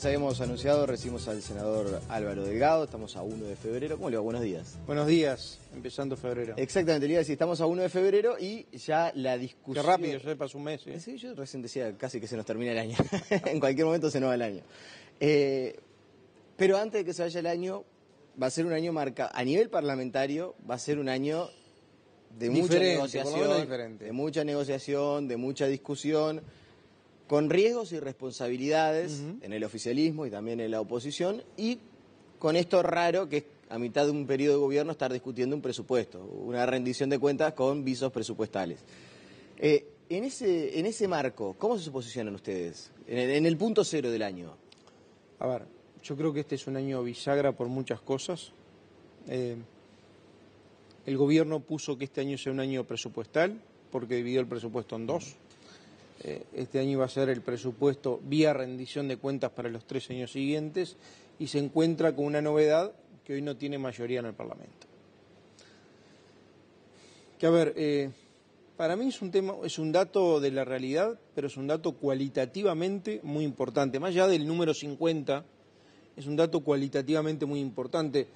Ya habíamos anunciado, recibimos al senador Álvaro Delgado, estamos a 1 de febrero. ¿Cómo le va? Buenos días. Buenos días, empezando febrero. Exactamente, le iba a decir, estamos a 1 de febrero y ya la discusión... Qué rápido, ya pasó un mes. ¿eh? Sí, yo recién decía casi que se nos termina el año. en cualquier momento se nos va el año. Eh, pero antes de que se vaya el año, va a ser un año marcado, a nivel parlamentario, va a ser un año de mucha de mucha negociación, de mucha discusión con riesgos y responsabilidades en el oficialismo y también en la oposición, y con esto raro que es a mitad de un periodo de gobierno estar discutiendo un presupuesto, una rendición de cuentas con visos presupuestales. Eh, en, ese, en ese marco, ¿cómo se posicionan ustedes en el, punto cero del año? A ver, yo creo que este es un año bisagra por muchas cosas. Eh, el gobierno puso que este año sea un año presupuestal porque dividió el presupuesto en dos. Eh, este año iba a ser el presupuesto vía rendición de cuentas para los tres años siguientes y se encuentra con una novedad que hoy no tiene mayoría en el Parlamento. Que a ver, eh, para mí es un tema, es un dato de la realidad, pero es un dato cualitativamente muy importante. Más allá del número 50, es un dato cualitativamente muy importante.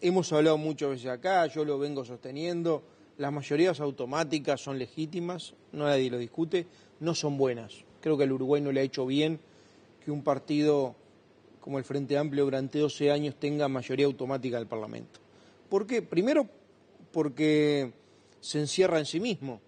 Hemos hablado muchas veces acá, yo lo vengo sosteniendo las mayorías automáticas son legítimas, no nadie lo discute, no son buenas. Creo que al Uruguay no le ha hecho bien que un partido como el Frente Amplio durante 12 años tenga mayoría automática del Parlamento. ¿Por qué? Primero, porque se encierra en sí mismo.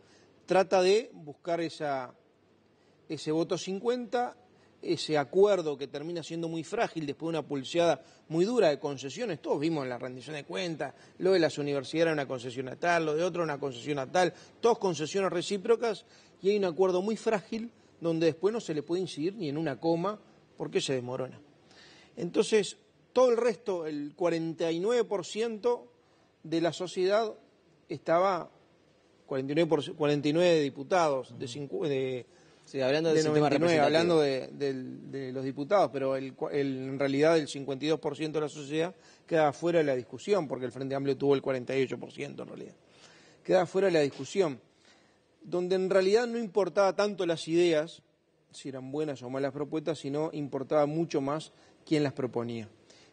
Trata de buscar ese voto 50 ese acuerdo que termina siendo muy frágil después de una pulseada muy dura de concesiones. Todos vimos la rendición de cuentas, lo de las universidades era una concesión a tal, lo de otro una concesión a tal, dos concesiones recíprocas y hay un acuerdo muy frágil donde después no se le puede incidir ni en una coma porque se desmorona. Entonces, todo el resto, el 49% de la sociedad estaba, 49, 49 diputados de hablando de, hablando de, los diputados, pero en realidad el 52% de la sociedad queda fuera de la discusión, porque el Frente Amplio tuvo el 48% en realidad. Queda fuera de la discusión, donde en realidad no importaba tanto las ideas, si eran buenas o malas propuestas, sino importaba mucho más quién las proponía.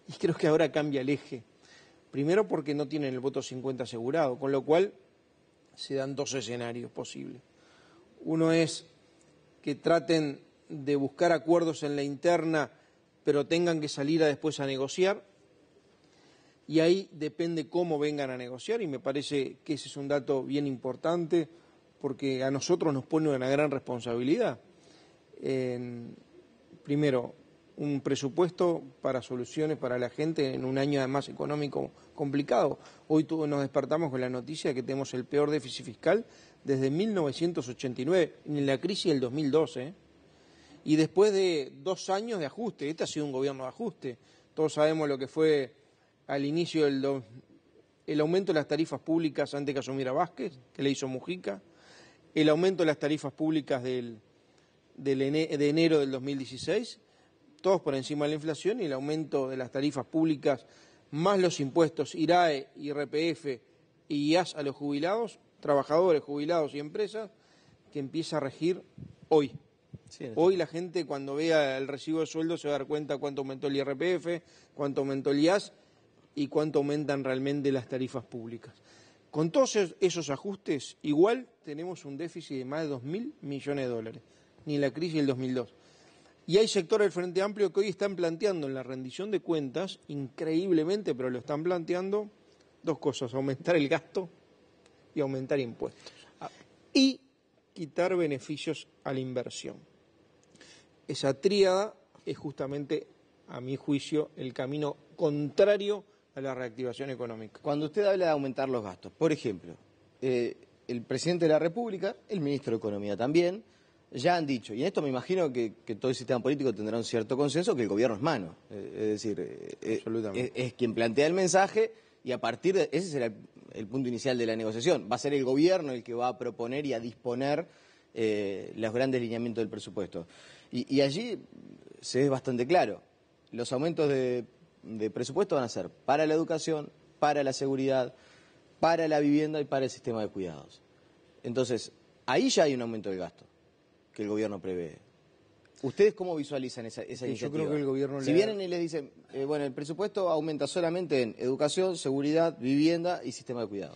Y creo que ahora cambia el eje. Primero porque no tienen el voto 50 asegurado, con lo cual se dan dos escenarios posibles. Uno es que traten de buscar acuerdos en la interna, pero tengan que salir a después a negociar. Y ahí depende cómo vengan a negociar, y me parece que ese es un dato bien importante, porque a nosotros nos pone una gran responsabilidad. primero, un presupuesto para soluciones para la gente en un año además económico complicado. Hoy nos despertamos con la noticia de que tenemos el peor déficit fiscal desde 1989, en la crisis del 2012, y después de dos años de ajuste. Este ha sido un gobierno de ajuste. Todos sabemos lo que fue al inicio del el aumento de las tarifas públicas antes que asumiera Vázquez, que le hizo Mujica, el aumento de las tarifas públicas del, de enero del 2016, todos por encima de la inflación, y el aumento de las tarifas públicas más los impuestos IRAE, IRPF y IAS a los jubilados trabajadores, jubilados y empresas que empieza a regir hoy. hoy la gente cuando vea el recibo de sueldo se va a dar cuenta cuánto aumentó el IRPF, cuánto aumentó el IAS y cuánto aumentan realmente las tarifas públicas. Con todos esos ajustes, igual tenemos un déficit de más de 2.000 millones de dólares, ni la crisis del 2002. Y hay sectores del Frente Amplio que hoy están planteando en la rendición de cuentas, increíblemente, pero lo están planteando, dos cosas, aumentar el gasto y aumentar impuestos. Y quitar beneficios a la inversión. Esa tríada es justamente, a mi juicio, el camino contrario a la reactivación económica. Cuando usted habla de aumentar los gastos, por ejemplo, eh, el presidente de la República, el ministro de Economía también, ya han dicho, y en esto me imagino que, todo el sistema político tendrá un cierto consenso, que el gobierno es mano. Eh, es decir, eh, es, quien plantea el mensaje y a partir de ese será el el punto inicial de la negociación. Va a ser el gobierno el que va a proponer y a disponer eh, los grandes lineamientos del presupuesto. Y, allí se ve bastante claro. Los aumentos de, de presupuesto van a ser para la educación, para la seguridad, para la vivienda y para el sistema de cuidados. Entonces, ahí ya hay un aumento del gasto que el gobierno prevé. ¿Ustedes cómo visualizan esa, esa Yo creo que el gobierno... Si vienen y les dicen, eh, bueno, el presupuesto aumenta solamente en educación, seguridad, vivienda y sistema de cuidado.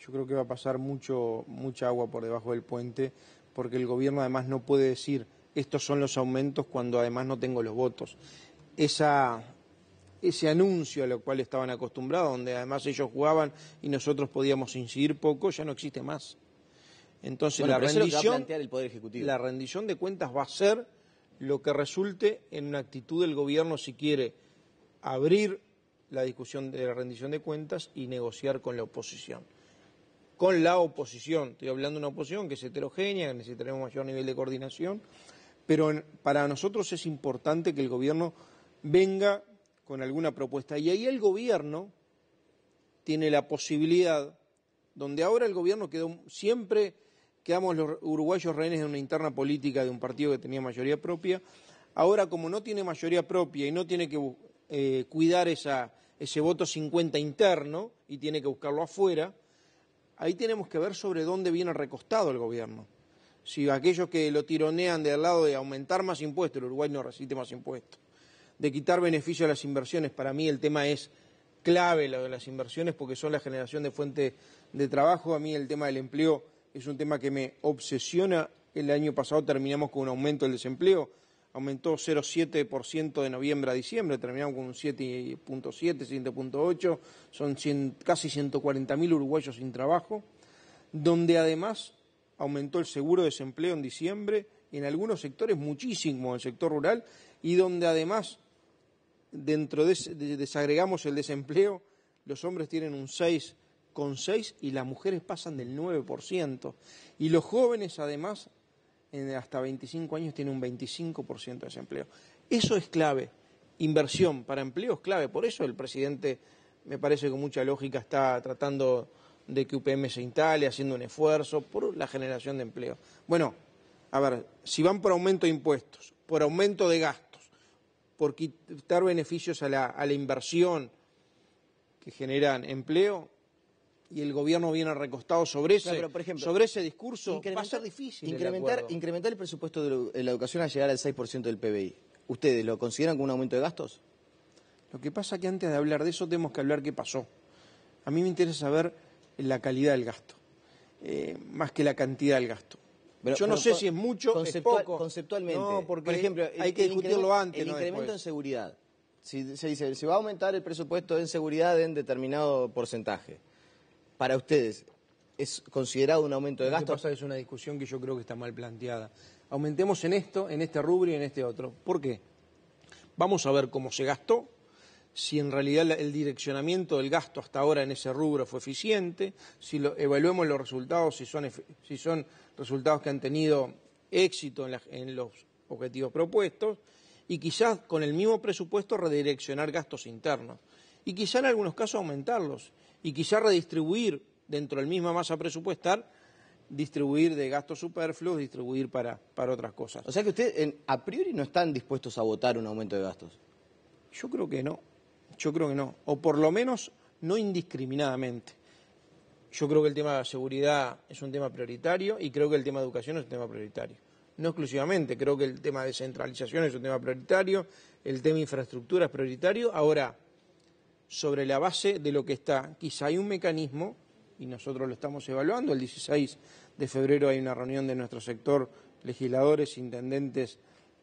Yo creo que va a pasar mucho, mucha agua por debajo del puente, porque el gobierno además no puede decir, estos son los aumentos cuando además no tengo los votos. Esa, ese anuncio a lo cual estaban acostumbrados, donde además ellos jugaban y nosotros podíamos incidir poco, ya no existe más. Entonces la rendición, la rendición de cuentas va a ser lo que resulte en una actitud del gobierno si quiere abrir la discusión de la rendición de cuentas y negociar con la oposición. Con la oposición, estoy hablando de una oposición que es heterogénea, necesitaremos mayor nivel de coordinación, pero para nosotros es importante que el gobierno venga con alguna propuesta. Y ahí el gobierno tiene la posibilidad, donde ahora el gobierno quedó siempre quedamos los uruguayos rehenes de una interna política de un partido que tenía mayoría propia. Ahora, como no tiene mayoría propia y no tiene que eh, cuidar ese voto 50 interno y tiene que buscarlo afuera, ahí tenemos que ver sobre dónde viene recostado el gobierno. Si aquellos que lo tironean del lado de aumentar más impuestos, el Uruguay no resiste más impuestos, de quitar beneficio a las inversiones, para mí el tema es clave lo de las inversiones porque son la generación de fuente de trabajo, a mí el tema del empleo es un tema que me obsesiona. El año pasado terminamos con un aumento del desempleo, aumentó 0,7% de noviembre a diciembre, terminamos con un 7.7, 7.8, son casi 140.000 uruguayos sin trabajo, donde además aumentó el seguro de desempleo en diciembre, en algunos sectores muchísimo, en el sector rural, y donde además, dentro de, desagregamos el desempleo, los hombres tienen un 6 con 6 y las mujeres pasan del 9%. Y los jóvenes, además, en hasta 25 años tienen un 25% de desempleo. Eso es clave. Inversión para empleo es clave. Por eso el presidente, me parece que con mucha lógica, está tratando de que UPM se instale, haciendo un esfuerzo por la generación de empleo. Bueno, a ver, si van por aumento de impuestos, por aumento de gastos, por quitar beneficios a la, a la inversión que generan empleo, y el gobierno viene recostado sobre ese, sobre ese discurso, va a ser difícil. Incrementar el, incrementar el presupuesto de la educación a llegar al 6% del PBI. ¿Ustedes lo consideran como un aumento de gastos? Lo que pasa es que antes de hablar de eso tenemos que hablar qué pasó. A mí me interesa saber la calidad del gasto, eh, más que la cantidad del gasto. Yo no sé si es mucho, o poco. Conceptualmente, no, porque por ejemplo, hay que discutirlo antes. El incremento en seguridad. Si, se dice, se va a aumentar el presupuesto en seguridad en determinado porcentaje para ustedes, ¿es considerado un aumento de gasto? es una discusión que yo creo que está mal planteada. Aumentemos en esto, en este rubro y en este otro. ¿Por qué? Vamos a ver cómo se gastó, si en realidad el direccionamiento del gasto hasta ahora en ese rubro fue eficiente, si lo, evaluemos los resultados, si son, si son resultados que han tenido éxito en, en los objetivos propuestos, y quizás con el mismo presupuesto redireccionar gastos internos, y quizás en algunos casos aumentarlos, y quizá redistribuir dentro de la misma masa presupuestal, distribuir de gastos superfluos, distribuir para, para otras cosas. O sea que ustedes a priori no están dispuestos a votar un aumento de gastos. Yo creo que no, yo creo que no, o por lo menos no indiscriminadamente. Yo creo que el tema de la seguridad es un tema prioritario y creo que el tema de educación es un tema prioritario. No exclusivamente, creo que el tema de descentralización es un tema prioritario, el tema de infraestructura es prioritario. Ahora, sobre la base de lo que está. Quizá hay un mecanismo, y nosotros lo estamos evaluando, el 16 de febrero hay una reunión de nuestro sector, legisladores, intendentes,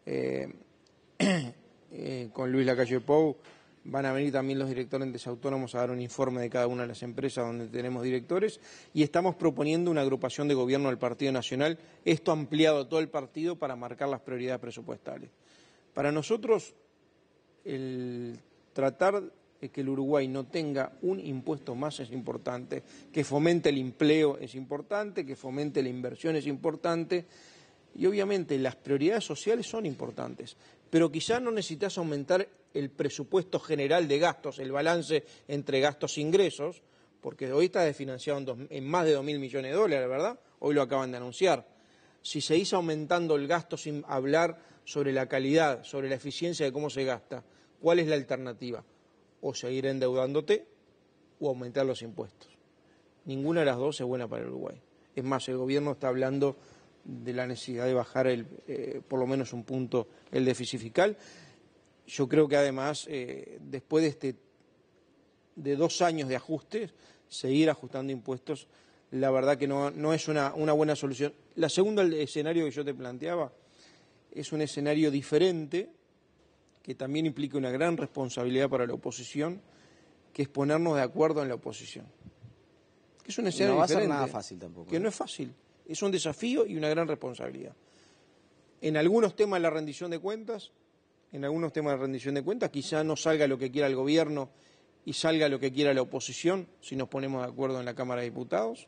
eh, eh, con Luis Lacalle Pou, van a venir también los directores autónomos a dar un informe de cada una de las empresas donde tenemos directores y estamos proponiendo una agrupación de gobierno al Partido Nacional, esto ampliado a todo el partido para marcar las prioridades presupuestales. Para nosotros, el tratar es que el Uruguay no tenga un impuesto más es importante, que fomente el empleo es importante, que fomente la inversión es importante. Y obviamente las prioridades sociales son importantes, pero quizás no necesitas aumentar el presupuesto general de gastos, el balance entre gastos e ingresos, porque hoy está desfinanciado en, más de 2.000 millones de dólares, ¿verdad? Hoy lo acaban de anunciar. Si seguís aumentando el gasto sin hablar sobre la calidad, sobre la eficiencia de cómo se gasta, ¿cuál es la alternativa? o seguir endeudándote o aumentar los impuestos. Ninguna de las dos es buena para Uruguay. Es más, el gobierno está hablando de la necesidad de bajar el, eh, por lo menos un punto el déficit fiscal. Yo creo que además, eh, después de, este, de dos años de ajustes, seguir ajustando impuestos, la verdad que no, es una, una buena solución. La segunda, el escenario que yo te planteaba, es un escenario diferente, que también implica una gran responsabilidad para la oposición, que es ponernos de acuerdo en la oposición. Que es un no va a ser nada fácil tampoco. Que ¿eh? no es fácil. Es un desafío y una gran responsabilidad. En algunos temas la rendición de cuentas, en algunos temas de rendición de cuentas, quizá no salga lo que quiera el gobierno y salga lo que quiera la oposición, si nos ponemos de acuerdo en la Cámara de Diputados,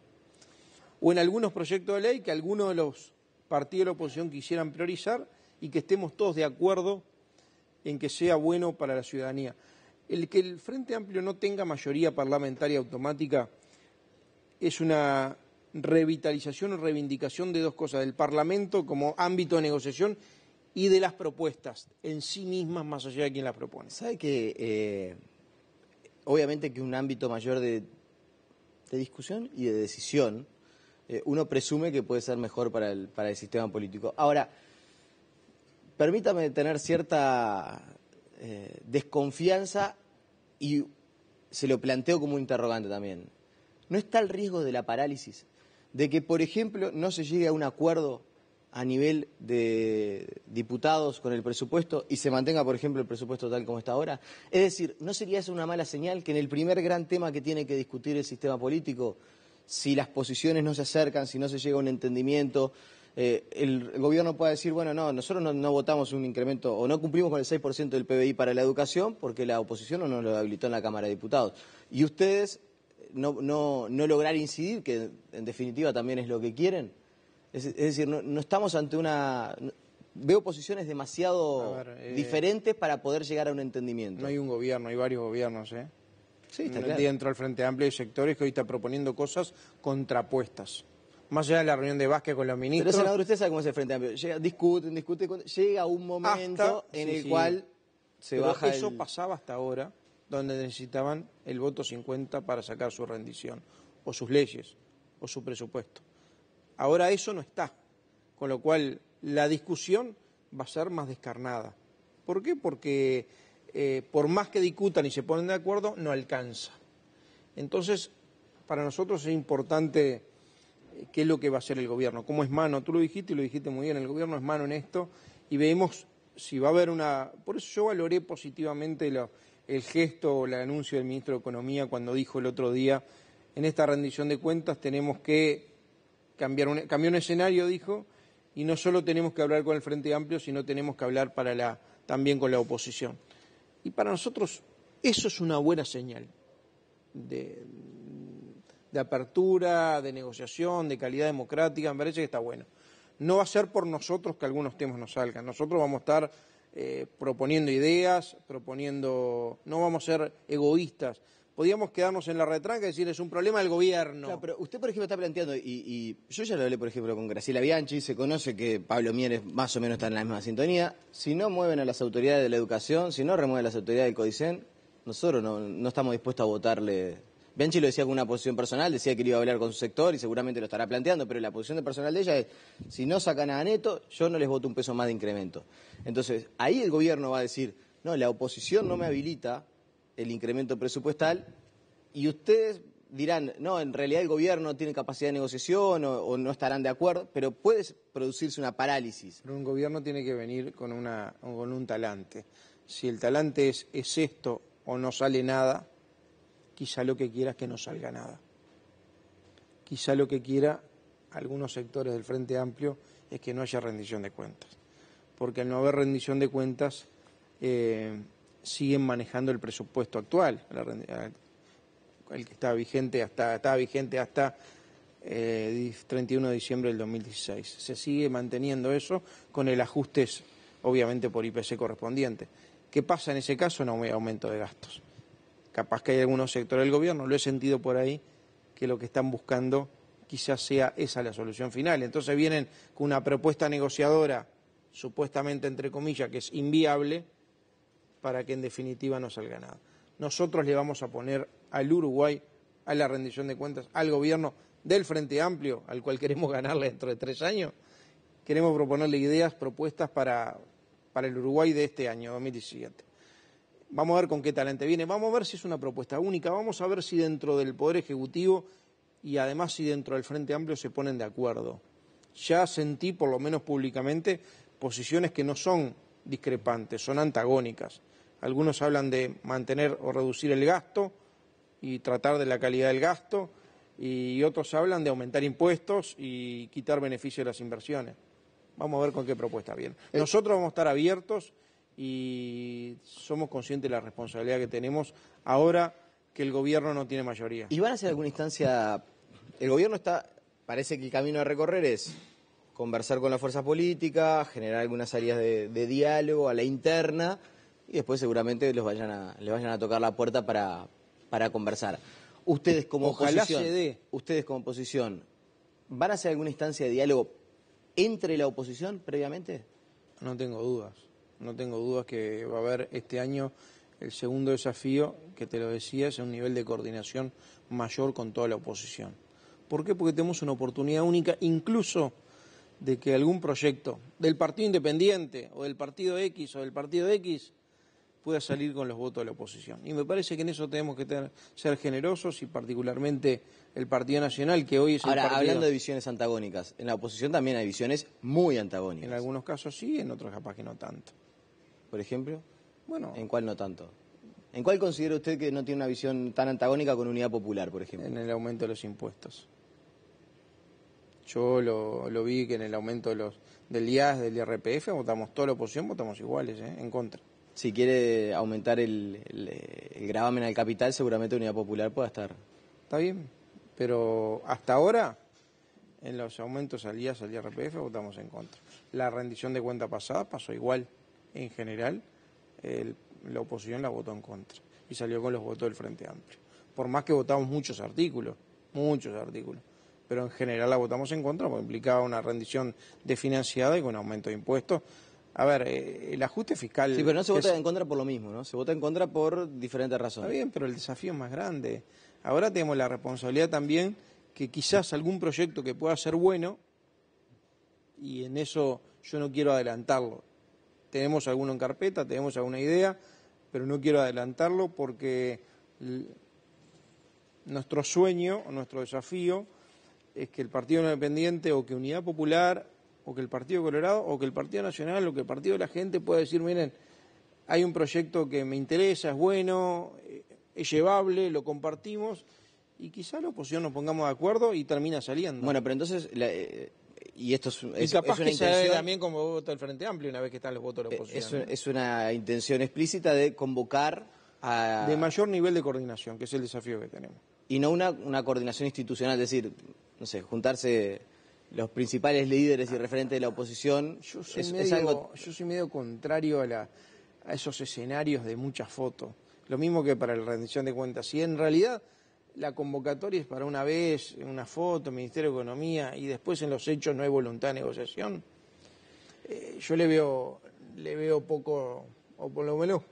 o en algunos proyectos de ley que algunos de los partidos de la oposición quisieran priorizar y que estemos todos de acuerdo en que sea bueno para la ciudadanía. El que el Frente Amplio no tenga mayoría parlamentaria automática es una revitalización o reivindicación de dos cosas, del Parlamento como ámbito de negociación y de las propuestas en sí mismas más allá de quien las propone. ¿Sabe que eh, obviamente que un ámbito mayor de, discusión y de decisión, eh, uno presume que puede ser mejor para el, para el sistema político? Ahora, permítame tener cierta eh, desconfianza y se lo planteo como un interrogante también. ¿No está el riesgo de la parálisis? De que, por ejemplo, no se llegue a un acuerdo a nivel de diputados con el presupuesto y se mantenga, por ejemplo, el presupuesto tal como está ahora? Es decir, ¿no sería eso una mala señal que en el primer gran tema que tiene que discutir el sistema político, si las posiciones no se acercan, si no se llega a un entendimiento, eh, el, gobierno pueda decir, bueno, no, nosotros no, votamos un incremento o no cumplimos con el 6% del PBI para la educación porque la oposición no nos lo habilitó en la Cámara de Diputados. Y ustedes eh, no, no, no lograr incidir, que en definitiva también es lo que quieren. Es, decir, no, estamos ante una veo posiciones demasiado eh, diferentes para poder llegar a un entendimiento. No hay un gobierno, hay varios gobiernos, ¿eh? Sí, está Dentro del Frente Amplio hay sectores que hoy está proponiendo cosas contrapuestas más allá de la reunión de Vázquez con los ministros. Pero senador, usted sabe cómo es el Frente Amplio. Llega, discuten, discuten, llega un momento en el cual se Pero baja Eso pasaba hasta ahora, donde necesitaban el voto 50 para sacar su rendición, o sus leyes, o su presupuesto. Ahora eso no está, con lo cual la discusión va a ser más descarnada. ¿Por qué? Porque eh, por más que discutan y se ponen de acuerdo, no alcanza. Entonces, para nosotros es importante qué es lo que va a hacer el gobierno, cómo es mano. Tú lo dijiste y lo dijiste muy bien, el gobierno es mano en esto y vemos si va a haber una... Por eso yo valoré positivamente el gesto o el anuncio del ministro de Economía cuando dijo el otro día, en esta rendición de cuentas tenemos que cambiar un, un escenario, dijo, y no solo tenemos que hablar con el Frente Amplio, sino tenemos que hablar también con la oposición. Y para nosotros eso es una buena señal de, de apertura, de negociación, de calidad democrática, me parece que está bueno. No va a ser por nosotros que algunos temas nos salgan, nosotros vamos a estar eh, proponiendo ideas, proponiendo, no vamos a ser egoístas. Podíamos quedarnos en la retranca y decir, es un problema del gobierno. pero usted, por ejemplo, está planteando, y, yo ya lo hablé, por ejemplo, con Graciela Bianchi, se conoce que Pablo Mieres más o menos está en la misma sintonía. Si no mueven a las autoridades de la educación, si no remueven a las autoridades del CODICEN, nosotros no estamos dispuestos a votarle Bianchi lo decía con una posición personal, decía que iba a hablar con su sector y seguramente lo estará planteando, pero la posición de personal de ella es, si no sacan a neto, yo no les voto un peso más de incremento. Entonces, ahí el gobierno va a decir, no, la oposición no me habilita el incremento presupuestal y ustedes dirán, no, en realidad el gobierno tiene capacidad de negociación o, no estarán de acuerdo, pero puede producirse una parálisis. Pero un gobierno tiene que venir con, con un talante. Si el talante es esto o no sale nada, quizá lo que quiera es que no salga nada. Quizá lo que quiera algunos sectores del Frente Amplio es que no haya rendición de cuentas. Porque al no haber rendición de cuentas, eh, siguen manejando el presupuesto actual, el que estaba vigente hasta, vigente hasta 31 eh, de diciembre del 2016. Se sigue manteniendo eso con el ajuste, obviamente, por IPC correspondiente. ¿Qué pasa en ese caso? No hay aumento de gastos. Capaz que hay algunos sectores del gobierno, lo he sentido por ahí, que lo que están buscando quizás sea esa la solución final. Entonces vienen con una propuesta negociadora, supuestamente entre comillas, que es inviable, para que en definitiva no salga nada. Nosotros le vamos a poner al Uruguay a la rendición de cuentas al gobierno del Frente Amplio, al cual queremos ganarle dentro de tres años. Queremos proponerle ideas, propuestas para, para el Uruguay de este año, 2017. Vamos a ver con qué talento viene, vamos a ver si es una propuesta única, vamos a ver si dentro del Poder Ejecutivo y además si dentro del Frente Amplio se ponen de acuerdo. Ya sentí, por lo menos públicamente, posiciones que no son discrepantes, son antagónicas. Algunos hablan de mantener o reducir el gasto y tratar de la calidad del gasto, y otros hablan de aumentar impuestos y quitar beneficio de las inversiones. Vamos a ver con qué propuesta viene. Eh. Nosotros vamos a estar abiertos y somos conscientes de la responsabilidad que tenemos ahora que el gobierno no tiene mayoría. ¿Y van a hacer alguna instancia? El gobierno está, parece que el camino a recorrer es conversar con la fuerza política, generar algunas áreas de, diálogo a la interna y después seguramente los vayan a, les vayan a tocar la puerta para, para conversar. Ustedes como Ojalá ustedes como oposición, ¿van a hacer alguna instancia de diálogo entre la oposición previamente? No tengo dudas no tengo dudas que va a haber este año el segundo desafío, que te lo decía, es un nivel de coordinación mayor con toda la oposición. ¿Por qué? Porque tenemos una oportunidad única, incluso de que algún proyecto del Partido Independiente o del Partido X o del Partido X pueda salir con los votos de la oposición. Y me parece que en eso tenemos que ser generosos y particularmente el Partido Nacional, que hoy es Ahora, hablando de visiones antagónicas, en la oposición también hay visiones muy antagónicas. En algunos casos sí, en otros capaz que no tanto por ejemplo? Bueno. ¿En cuál no tanto? ¿En cuál considera usted que no tiene una visión tan antagónica con Unidad Popular, por ejemplo? En el aumento de los impuestos. Yo lo, vi que en el aumento de los, del IAS, del IRPF, votamos toda la oposición, votamos iguales, ¿eh? en contra. Si quiere aumentar el, gravamen al capital, seguramente Unidad Popular pueda estar. Está bien, pero hasta ahora en los aumentos al IAS, al IRPF, votamos en contra. La rendición de cuenta pasada pasó igual en general, la oposición la votó en contra y salió con los votos del Frente Amplio. Por más que votamos muchos artículos, muchos artículos, pero en general la votamos en contra porque implicaba una rendición desfinanciada y con aumento de impuestos. A ver, eh, el ajuste fiscal... Sí, pero no se vota en contra por lo mismo, ¿no? Se vota en contra por diferentes razones. Está bien, pero el desafío es más grande. Ahora tenemos la responsabilidad también que quizás algún proyecto que pueda ser bueno, y en eso yo no quiero adelantarlo, tenemos alguno en carpeta, tenemos alguna idea, pero no quiero adelantarlo porque nuestro sueño, nuestro desafío es que el Partido Independiente o que Unidad Popular o que el Partido Colorado o que el Partido Nacional o que el Partido de la Gente pueda decir, miren, hay un proyecto que me interesa, es bueno, eh, es llevable, lo compartimos y quizá la oposición nos pongamos de acuerdo y termina saliendo. Bueno, pero entonces la, eh, y esto es, una intención, también como voto del Frente Amplio una vez que están los votos de la eh, oposición. Es, una intención explícita de convocar a... De mayor nivel de coordinación, que es el desafío que tenemos. Y no una, coordinación institucional, es decir, no sé, juntarse los principales líderes y referentes de la oposición. Yo soy, medio, contrario a, la, a esos escenarios de muchas fotos. Lo mismo que para la rendición de cuentas. Si en realidad la convocatoria es para una vez, una foto, Ministerio de Economía, y después en los hechos no hay voluntad de negociación. Eh, yo le veo, poco, o por lo menos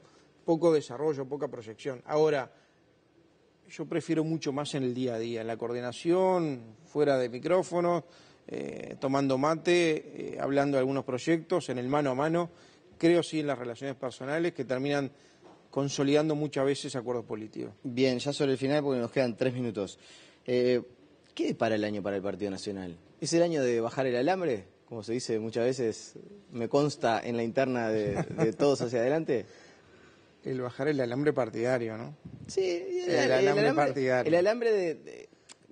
poco desarrollo, poca proyección. Ahora, yo prefiero mucho más en el día a día, en la coordinación, fuera de micrófonos, eh, tomando mate, eh, hablando de algunos proyectos, en el mano a mano, creo sí en las relaciones personales que terminan consolidando muchas veces acuerdos políticos. Bien, ya sobre el final, porque nos quedan tres minutos. Eh, ¿Qué para el año para el Partido Nacional? ¿Es el año de bajar el alambre? Como se dice muchas veces, me consta en la interna de, todos hacia adelante. El bajar el alambre partidario, ¿no? Sí, el, alambre, partidario. El alambre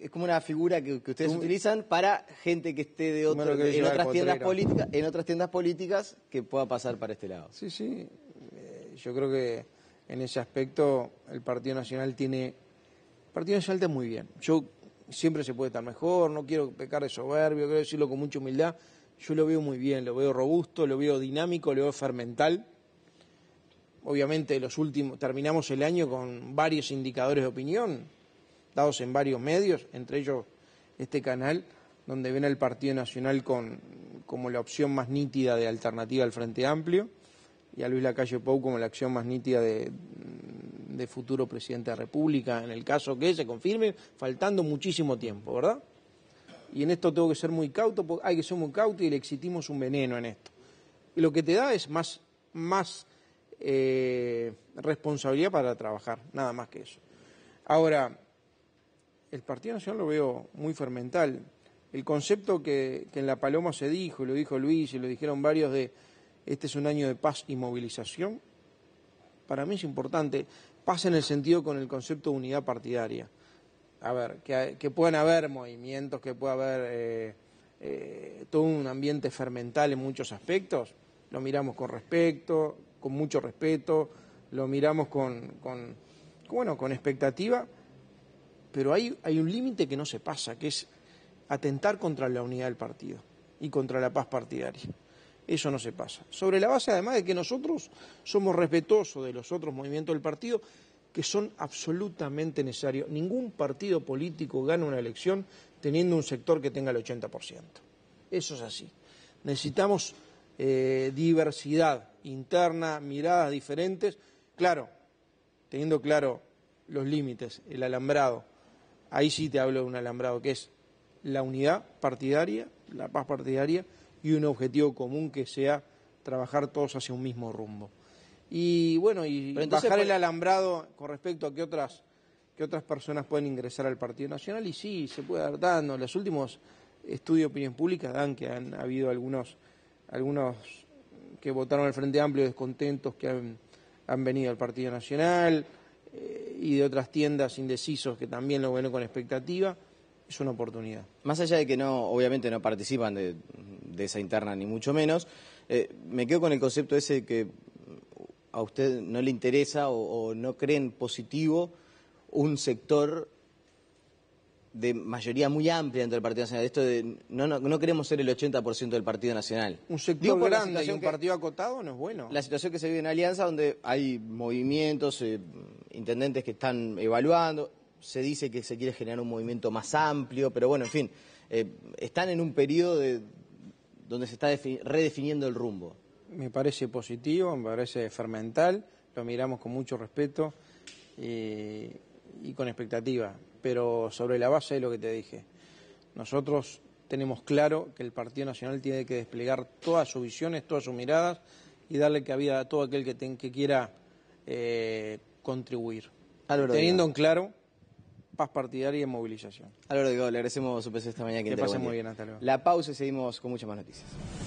es como una figura que, ustedes utilizan para gente que esté de otro, en otras tiendas políticas, en otras tiendas políticas que pueda pasar para este lado. Sí, sí. Eh, yo creo que en ese aspecto el Partido Nacional tiene... Partido Nacional está muy bien. Yo siempre se puede estar mejor, no quiero pecar de soberbio, quiero decirlo con mucha humildad. Yo lo veo muy bien, lo veo robusto, lo veo dinámico, lo veo fermental. Obviamente los últimos, terminamos el año con varios indicadores de opinión, dados en varios medios, entre ellos este canal, donde ven al Partido Nacional con, como la opción más nítida de alternativa al Frente Amplio y a Luis Lacalle Pou como la acción más nítida de, futuro presidente de la República, en el caso que se confirme, faltando muchísimo tiempo, ¿verdad? Y en esto tengo que ser muy cauto, hay que ser muy cauto y le exitimos un veneno en esto. Y lo que te da es más, más eh, responsabilidad para trabajar, nada más que eso. Ahora, el Partido Nacional lo veo muy fermental. El concepto que, que en La Paloma se dijo, y lo dijo Luis y lo dijeron varios de este es un año de paz y movilización. Para mí es importante, paz en el sentido con el concepto de unidad partidaria. A ver, que, puedan haber movimientos, que pueda haber eh, eh, todo un ambiente fermental en muchos aspectos. Lo miramos con respeto, con mucho respeto, lo miramos con, con bueno, con expectativa, pero hay un límite que no se pasa, que es atentar contra la unidad del partido y contra la paz partidaria eso no se pasa. Sobre la base, además, de que nosotros somos respetuosos de los otros movimientos del partido, que son absolutamente necesarios. Ningún partido político gana una elección teniendo un sector que tenga el 80%. Eso es así. Necesitamos eh, diversidad interna, miradas diferentes, claro, teniendo claro los límites, el alambrado. Ahí sí te hablo de un alambrado que es la unidad partidaria, la paz partidaria, y un objetivo común que sea trabajar todos hacia un mismo rumbo. Y bueno, y bajar el pues- alambrado con respecto a que otras, otras personas pueden ingresar al Partido Nacional, y sí, se puede dar dando. Los últimos estudios de opinión pública dan que han habido algunos, algunos que votaron al Frente Amplio descontentos que han, venido al Partido Nacional eh, y de otras tiendas indecisos que también lo ven con expectativa. Es una oportunidad. Más allá de que no, obviamente no participan de, de esa interna, ni mucho menos. Eh, me quedo con el concepto ese que a usted no le interesa o, no creen positivo un sector de mayoría muy amplia dentro del Partido Nacional. Esto de no, no, queremos ser el 80% del Partido Nacional. Un sector grande y un partido acotado no es bueno. La situación que se vive en Alianza, donde hay movimientos, eh, intendentes que están evaluando, se dice que se quiere generar un movimiento más amplio, pero bueno, en fin, eh, están en un periodo de, donde se está redefiniendo el rumbo. Me parece positivo, me parece fermental, lo miramos con mucho respeto y, con expectativa, pero sobre la base de lo que te dije. Nosotros tenemos claro que el Partido Nacional tiene que desplegar todas sus visiones, todas sus miradas y darle cabida a todo aquel que, que quiera eh, contribuir. Teniendo en claro paz partidaria y movilización. Álvaro Delgado, le agradecemos su presencia esta mañana. Que, le pasen muy bien, hasta luego. La pausa y seguimos con muchas más noticias.